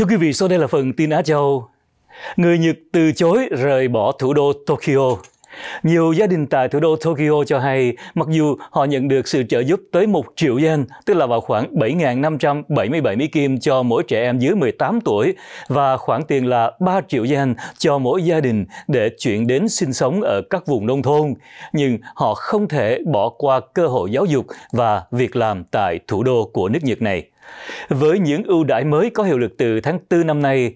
Thưa quý vị, sau đây là phần tin Á Châu. Người Nhật từ chối rời bỏ thủ đô Tokyo. Nhiều gia đình tại thủ đô Tokyo cho hay, mặc dù họ nhận được sự trợ giúp tới 1 triệu yen, tức là vào khoảng 7.577 Mỹ Kim cho mỗi trẻ em dưới 18 tuổi và khoản tiền là 3 triệu yen cho mỗi gia đình để chuyển đến sinh sống ở các vùng nông thôn, nhưng họ không thể bỏ qua cơ hội giáo dục và việc làm tại thủ đô của nước Nhật này. Với những ưu đãi mới có hiệu lực từ tháng 4 năm nay,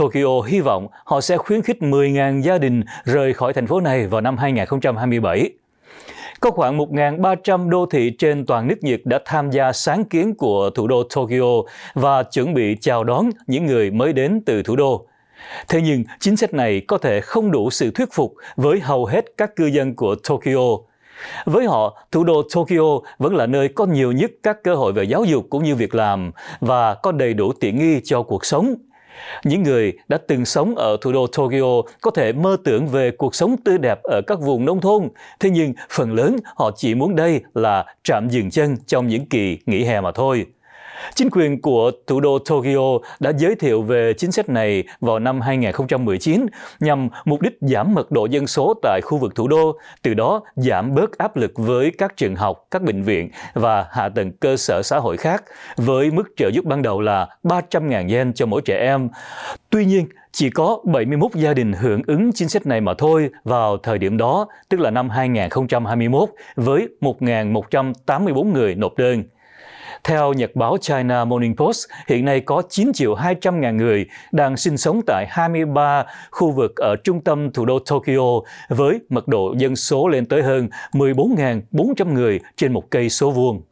Tokyo hy vọng họ sẽ khuyến khích 10.000 gia đình rời khỏi thành phố này vào năm 2027. Có khoảng 1.300 đô thị trên toàn nước Nhật đã tham gia sáng kiến của thủ đô Tokyo và chuẩn bị chào đón những người mới đến từ thủ đô. Thế nhưng, chính sách này có thể không đủ sự thuyết phục với hầu hết các cư dân của Tokyo. Với họ, thủ đô Tokyo vẫn là nơi có nhiều nhất các cơ hội về giáo dục cũng như việc làm và có đầy đủ tiện nghi cho cuộc sống. Những người đã từng sống ở thủ đô Tokyo có thể mơ tưởng về cuộc sống tươi đẹp ở các vùng nông thôn, thế nhưng phần lớn họ chỉ muốn đây là trạm dừng chân trong những kỳ nghỉ hè mà thôi. Chính quyền của thủ đô Tokyo đã giới thiệu về chính sách này vào năm 2019 nhằm mục đích giảm mật độ dân số tại khu vực thủ đô, từ đó giảm bớt áp lực với các trường học, các bệnh viện và hạ tầng cơ sở xã hội khác với mức trợ giúp ban đầu là 300.000 yen cho mỗi trẻ em. Tuy nhiên, chỉ có 71 gia đình hưởng ứng chính sách này mà thôi vào thời điểm đó, tức là năm 2021, với 1.184 người nộp đơn. Theo nhật báo China Morning Post, hiện nay có 9 triệu 200 ngàn người đang sinh sống tại 23 khu vực ở trung tâm thủ đô Tokyo với mật độ dân số lên tới hơn 14.400 người trên một cây số vuông.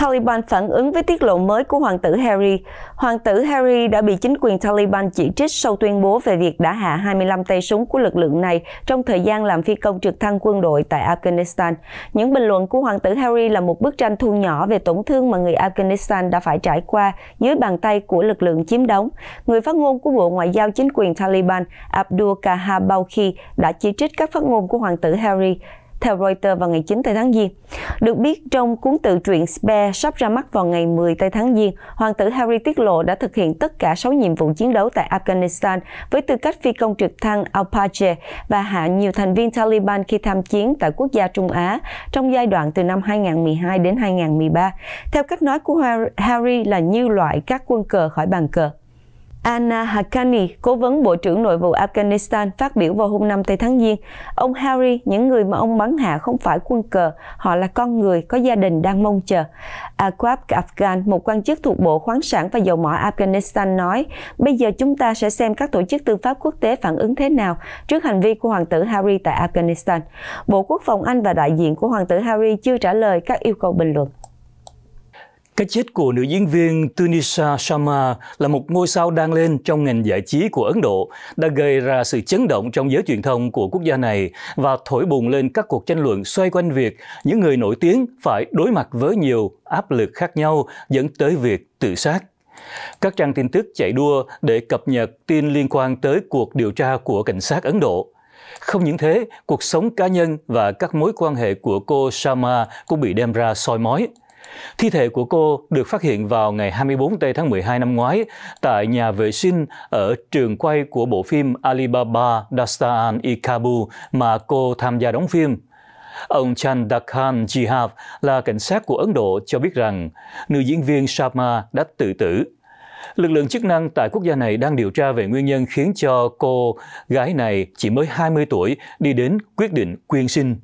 Taliban phản ứng với tiết lộ mới của hoàng tử Harry. Hoàng tử Harry đã bị chính quyền Taliban chỉ trích sau tuyên bố về việc đã hạ 25 tay súng của lực lượng này trong thời gian làm phi công trực thăng quân đội tại Afghanistan. Những bình luận của hoàng tử Harry là một bức tranh thu nhỏ về tổn thương mà người Afghanistan đã phải trải qua dưới bàn tay của lực lượng chiếm đóng. Người phát ngôn của Bộ Ngoại giao chính quyền Taliban Abdul Kahab đã chỉ trích các phát ngôn của hoàng tử Harry theo Reuters vào ngày 9 tây tháng Giêng. Được biết, trong cuốn tự truyện Spare sắp ra mắt vào ngày 10 tây tháng Giêng, hoàng tử Harry tiết lộ đã thực hiện tất cả 6 nhiệm vụ chiến đấu tại Afghanistan với tư cách phi công trực thăng Apache và hạ nhiều thành viên Taliban khi tham chiến tại quốc gia Trung Á trong giai đoạn từ năm 2012 đến 2013. Theo cách nói của Harry là như loại các quân cờ khỏi bàn cờ. Anna Hakani, cố vấn Bộ trưởng Nội vụ Afghanistan, phát biểu vào hôm 5 tây tháng Giêng. Ông Harry, những người mà ông bắn hạ không phải quân cờ, họ là con người, có gia đình đang mong chờ. Aqab Afghan, một quan chức thuộc Bộ Khoáng sản và Dầu mỏ Afghanistan nói, bây giờ chúng ta sẽ xem các tổ chức tư pháp quốc tế phản ứng thế nào trước hành vi của Hoàng tử Harry tại Afghanistan. Bộ Quốc phòng Anh và đại diện của Hoàng tử Harry chưa trả lời các yêu cầu bình luận. Cái chết của nữ diễn viên Tunisa Sharma là một ngôi sao đang lên trong ngành giải trí của Ấn Độ, đã gây ra sự chấn động trong giới truyền thông của quốc gia này và thổi bùng lên các cuộc tranh luận xoay quanh việc những người nổi tiếng phải đối mặt với nhiều áp lực khác nhau dẫn tới việc tự sát. Các trang tin tức chạy đua để cập nhật tin liên quan tới cuộc điều tra của cảnh sát Ấn Độ. Không những thế, cuộc sống cá nhân và các mối quan hệ của cô Sharma cũng bị đem ra soi mói. Thi thể của cô được phát hiện vào ngày 24 tây tháng 12 năm ngoái tại nhà vệ sinh ở trường quay của bộ phim Alibaba Dastan Ikabu mà cô tham gia đóng phim. Ông Chandakhan Jihab là cảnh sát của Ấn Độ cho biết rằng nữ diễn viên Sharma đã tự tử. Lực lượng chức năng tại quốc gia này đang điều tra về nguyên nhân khiến cho cô gái này chỉ mới 20 tuổi đi đến quyết định quyên sinh.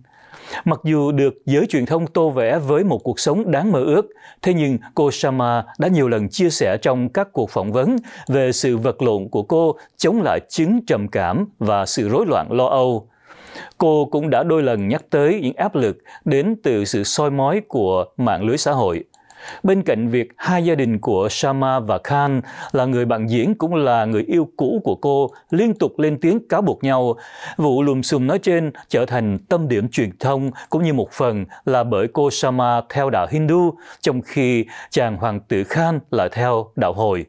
Mặc dù được giới truyền thông tô vẽ với một cuộc sống đáng mơ ước, thế nhưng cô Sharma đã nhiều lần chia sẻ trong các cuộc phỏng vấn về sự vật lộn của cô chống lại chứng trầm cảm và sự rối loạn lo âu. Cô cũng đã đôi lần nhắc tới những áp lực đến từ sự soi mói của mạng lưới xã hội. Bên cạnh việc hai gia đình của Sharma và Khan là người bạn diễn cũng là người yêu cũ của cô liên tục lên tiếng cáo buộc nhau, vụ lùm xùm nói trên trở thành tâm điểm truyền thông cũng như một phần là bởi cô Sharma theo đạo Hindu, trong khi chàng hoàng tử Khan lại theo đạo Hồi.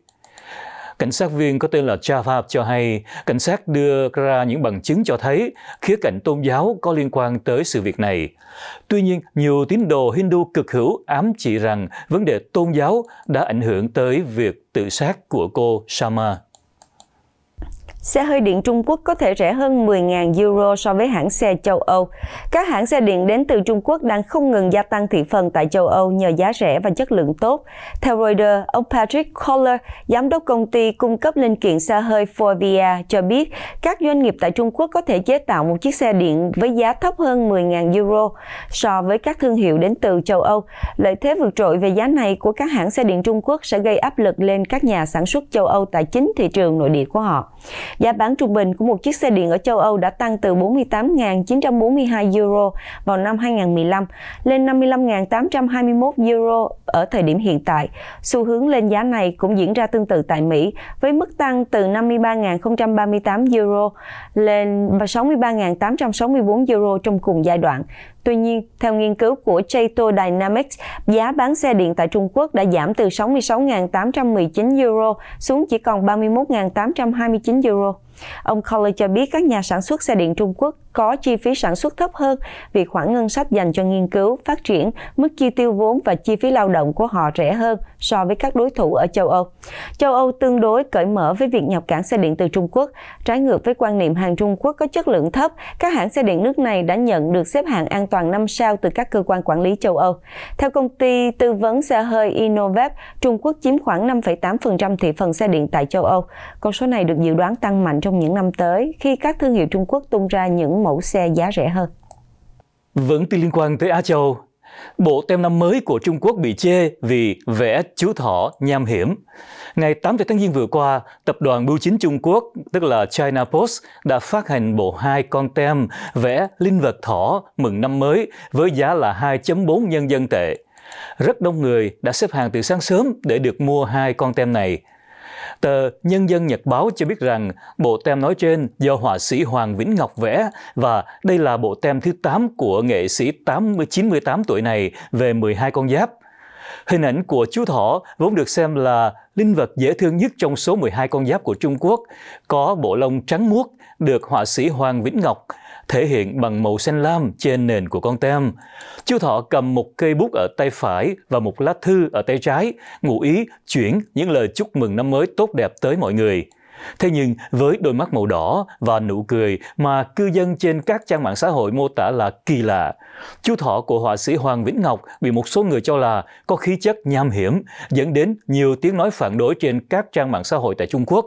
Cảnh sát viên có tên là Javad cho hay, cảnh sát đưa ra những bằng chứng cho thấy khía cạnh tôn giáo có liên quan tới sự việc này. Tuy nhiên, nhiều tín đồ Hindu cực hữu ám chỉ rằng vấn đề tôn giáo đã ảnh hưởng tới việc tự sát của cô Sharma. Xe hơi điện Trung Quốc có thể rẻ hơn 10.000 euro so với hãng xe châu Âu. Các hãng xe điện đến từ Trung Quốc đang không ngừng gia tăng thị phần tại châu Âu nhờ giá rẻ và chất lượng tốt. Theo Reuters, ông Patrick Koller, giám đốc công ty cung cấp linh kiện xe hơi Forvia, cho biết các doanh nghiệp tại Trung Quốc có thể chế tạo một chiếc xe điện với giá thấp hơn 10.000 euro so với các thương hiệu đến từ châu Âu. Lợi thế vượt trội về giá này của các hãng xe điện Trung Quốc sẽ gây áp lực lên các nhà sản xuất châu Âu tại chính thị trường nội địa của họ. Giá bán trung bình của một chiếc xe điện ở châu Âu đã tăng từ 48.942 euro vào năm 2015 lên 55.821 euro ở thời điểm hiện tại. Xu hướng lên giá này cũng diễn ra tương tự tại Mỹ với mức tăng từ 53.038 euro lên 63.864 euro trong cùng giai đoạn. Tuy nhiên, theo nghiên cứu của Jato Dynamics, giá bán xe điện tại Trung Quốc đã giảm từ 66.819 euro xuống chỉ còn 31.829 euro. Ông Collar cho biết các nhà sản xuất xe điện Trung Quốc có chi phí sản xuất thấp hơn vì khoản ngân sách dành cho nghiên cứu, phát triển, mức chi tiêu vốn và chi phí lao động của họ rẻ hơn so với các đối thủ ở châu Âu. Châu Âu tương đối cởi mở với việc nhập cảng xe điện từ Trung Quốc, trái ngược với quan niệm hàng Trung Quốc có chất lượng thấp, các hãng xe điện nước này đã nhận được xếp hạng an toàn 5 sao từ các cơ quan quản lý châu Âu. Theo công ty tư vấn xe hơi Innovep, Trung Quốc chiếm khoảng 5,8% thị phần xe điện tại châu Âu. Con số này được dự đoán tăng mạnh trong trong những năm tới khi các thương hiệu Trung Quốc tung ra những mẫu xe giá rẻ hơn. Vẫn vâng, liên quan tới Á Châu, bộ tem năm mới của Trung Quốc bị chê vì vẽ chú thỏ nham hiểm. Ngày 8 tháng Giêng vừa qua, tập đoàn bưu chính Trung Quốc, tức là China Post, đã phát hành bộ hai con tem vẽ linh vật thỏ mừng năm mới với giá là 2.4 nhân dân tệ. Rất đông người đã xếp hàng từ sáng sớm để được mua hai con tem này – Tờ Nhân dân Nhật Báo cho biết rằng bộ tem nói trên do họa sĩ Hoàng Vĩnh Ngọc vẽ và đây là bộ tem thứ 8 của nghệ sĩ 80, 98 tuổi này về 12 con giáp. Hình ảnh của chú thỏ vốn được xem là linh vật dễ thương nhất trong số 12 con giáp của Trung Quốc, có bộ lông trắng muốt được họa sĩ Hoàng Vĩnh Ngọc thể hiện bằng màu xanh lam trên nền của con tem. Chú thọ cầm một cây bút ở tay phải và một lá thư ở tay trái, ngụ ý chuyển những lời chúc mừng năm mới tốt đẹp tới mọi người. Thế nhưng với đôi mắt màu đỏ và nụ cười mà cư dân trên các trang mạng xã hội mô tả là kỳ lạ, chú thỏ của họa sĩ Hoàng Vĩnh Ngọc bị một số người cho là có khí chất nham hiểm, dẫn đến nhiều tiếng nói phản đối trên các trang mạng xã hội tại Trung Quốc.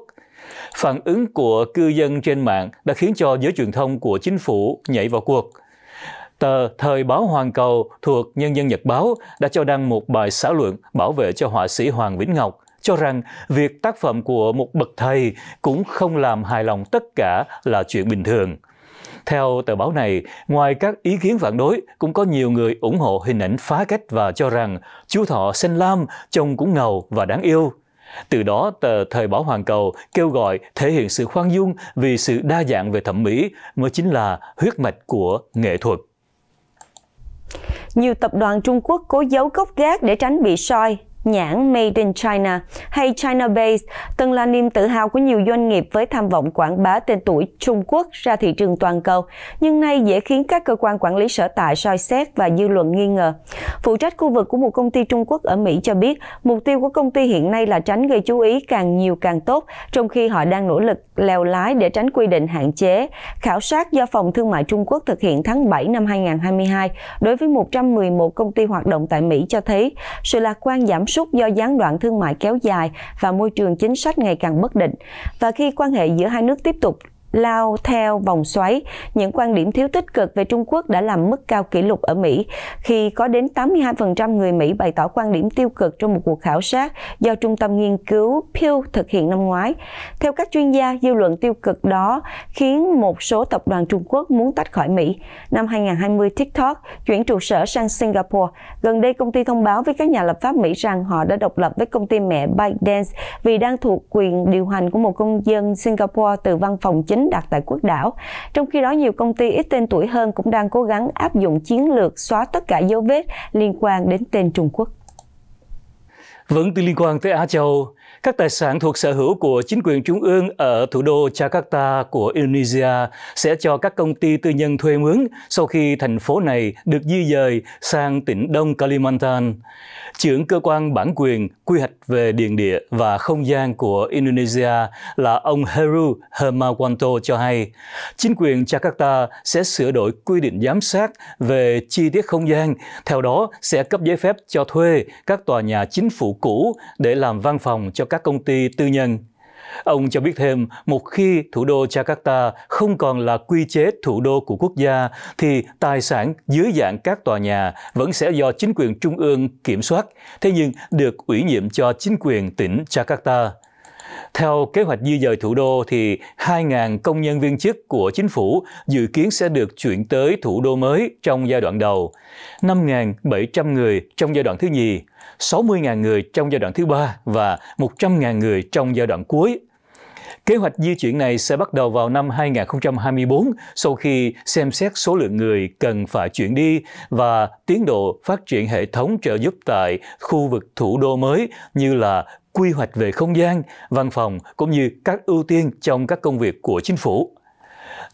Phản ứng của cư dân trên mạng đã khiến cho giới truyền thông của chính phủ nhảy vào cuộc. Tờ Thời báo Hoàng Cầu thuộc Nhân dân Nhật Báo đã cho đăng một bài xã luận bảo vệ cho họa sĩ Hoàng Vĩnh Ngọc cho rằng việc tác phẩm của một bậc thầy cũng không làm hài lòng tất cả là chuyện bình thường. Theo tờ báo này, ngoài các ý kiến phản đối, cũng có nhiều người ủng hộ hình ảnh phá cách và cho rằng chú thọ xanh lam, trông cũng ngầu và đáng yêu. Từ đó, tờ Thời báo Hoàng Cầu kêu gọi thể hiện sự khoan dung vì sự đa dạng về thẩm mỹ mới chính là huyết mạch của nghệ thuật. Nhiều tập đoàn Trung Quốc cố giấu gốc gác để tránh bị soi, nhãn Made in China hay China base từng là niềm tự hào của nhiều doanh nghiệp với tham vọng quảng bá tên tuổi Trung Quốc ra thị trường toàn cầu, nhưng nay dễ khiến các cơ quan quản lý sở tại soi xét và dư luận nghi ngờ phụ trách khu vực của một công ty Trung Quốc ở Mỹ cho biết, mục tiêu của công ty hiện nay là tránh gây chú ý càng nhiều càng tốt, trong khi họ đang nỗ lực leo lái để tránh quy định hạn chế. Khảo sát do Phòng Thương mại Trung Quốc thực hiện tháng 7 năm 2022 đối với 111 công ty hoạt động tại Mỹ cho thấy sự lạc quan giảm sút do gián đoạn thương mại kéo dài và môi trường chính sách ngày càng bất định. Và khi quan hệ giữa hai nước tiếp tục lao theo vòng xoáy, những quan điểm thiếu tích cực về Trung Quốc đã làm mức cao kỷ lục ở Mỹ khi có đến 82% người Mỹ bày tỏ quan điểm tiêu cực trong một cuộc khảo sát do Trung tâm Nghiên cứu Pew thực hiện năm ngoái. Theo các chuyên gia, dư luận tiêu cực đó khiến một số tập đoàn Trung Quốc muốn tách khỏi Mỹ. Năm 2020, TikTok chuyển trụ sở sang Singapore. Gần đây, công ty thông báo với các nhà lập pháp Mỹ rằng họ đã độc lập với công ty mẹ ByteDance vì đang thuộc quyền điều hành của một công dân Singapore từ văn phòng chính chính đặt tại quốc đảo. Trong khi đó, nhiều công ty ít tên tuổi hơn cũng đang cố gắng áp dụng chiến lược xóa tất cả dấu vết liên quan đến tên Trung Quốc. Vẫn từ liên quan tới Á Châu, các tài sản thuộc sở hữu của chính quyền trung ương ở thủ đô Jakarta của Indonesia sẽ cho các công ty tư nhân thuê mướn sau khi thành phố này được di dời sang tỉnh Đông Kalimantan. Trưởng cơ quan bản quyền quy hoạch về điền địa và không gian của Indonesia là ông Heru Hermawanto cho hay, chính quyền Jakarta sẽ sửa đổi quy định giám sát về chi tiết không gian, theo đó sẽ cấp giấy phép cho thuê các tòa nhà chính phủ cũ để làm văn phòng cho các các công ty tư nhân. Ông cho biết thêm, một khi thủ đô Jakarta không còn là quy chế thủ đô của quốc gia, thì tài sản dưới dạng các tòa nhà vẫn sẽ do chính quyền trung ương kiểm soát, thế nhưng được ủy nhiệm cho chính quyền tỉnh Jakarta. Theo kế hoạch di dời thủ đô thì 2.000 công nhân viên chức của chính phủ dự kiến sẽ được chuyển tới thủ đô mới trong giai đoạn đầu, 5.700 người trong giai đoạn thứ nhì, 60.000 người trong giai đoạn thứ ba và 100.000 người trong giai đoạn cuối. Kế hoạch di chuyển này sẽ bắt đầu vào năm 2024 sau khi xem xét số lượng người cần phải chuyển đi và tiến độ phát triển hệ thống trợ giúp tại khu vực thủ đô mới như là quy hoạch về không gian, văn phòng cũng như các ưu tiên trong các công việc của chính phủ.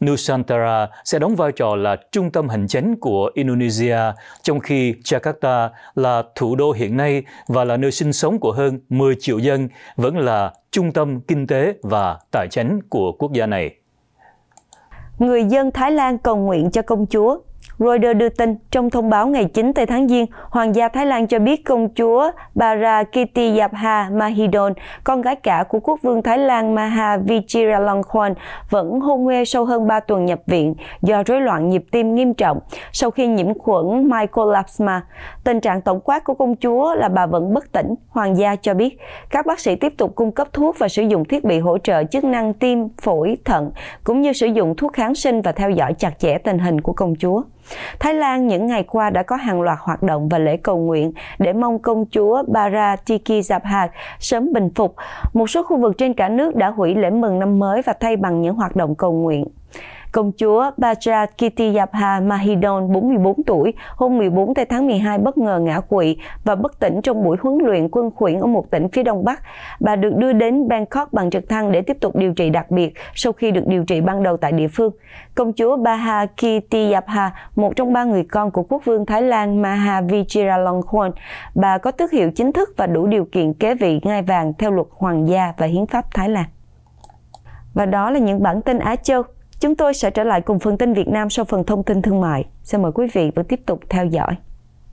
Nusantara sẽ đóng vai trò là trung tâm hành chính của Indonesia, trong khi Jakarta là thủ đô hiện nay và là nơi sinh sống của hơn 10 triệu dân, vẫn là trung tâm kinh tế và tài chính của quốc gia này. Người dân Thái Lan cầu nguyện cho công chúa Reuters đưa tin trong thông báo ngày 9 tây tháng Giêng, Hoàng gia Thái Lan cho biết công chúa Parakitiyapha Mahidol, con gái cả của quốc vương Thái Lan Maha Vajiralongkorn, vẫn hôn mê sau hơn 3 tuần nhập viện do rối loạn nhịp tim nghiêm trọng sau khi nhiễm khuẩn Mycoplasma. Tình trạng tổng quát của công chúa là bà vẫn bất tỉnh, Hoàng gia cho biết. Các bác sĩ tiếp tục cung cấp thuốc và sử dụng thiết bị hỗ trợ chức năng tim, phổi, thận, cũng như sử dụng thuốc kháng sinh và theo dõi chặt chẽ tình hình của công chúa. Thái Lan những ngày qua đã có hàng loạt hoạt động và lễ cầu nguyện để mong công chúa Bara Tiki sớm bình phục. Một số khu vực trên cả nước đã hủy lễ mừng năm mới và thay bằng những hoạt động cầu nguyện. Công chúa Bajra Kitiyabha Mahidol, 44 tuổi, hôm 14 tây tháng 12 bất ngờ ngã quỵ và bất tỉnh trong buổi huấn luyện quân khuyển ở một tỉnh phía đông bắc. Bà được đưa đến Bangkok bằng trực thăng để tiếp tục điều trị đặc biệt sau khi được điều trị ban đầu tại địa phương. Công chúa Baha Kitiyabha, một trong ba người con của quốc vương Thái Lan Maha Vajiralongkorn, bà có tước hiệu chính thức và đủ điều kiện kế vị ngai vàng theo luật hoàng gia và hiến pháp Thái Lan. Và đó là những bản tin Á Châu. Chúng tôi sẽ trở lại cùng phần tin Việt Nam sau phần thông tin thương mại. Xin mời quý vị vẫn tiếp tục theo dõi.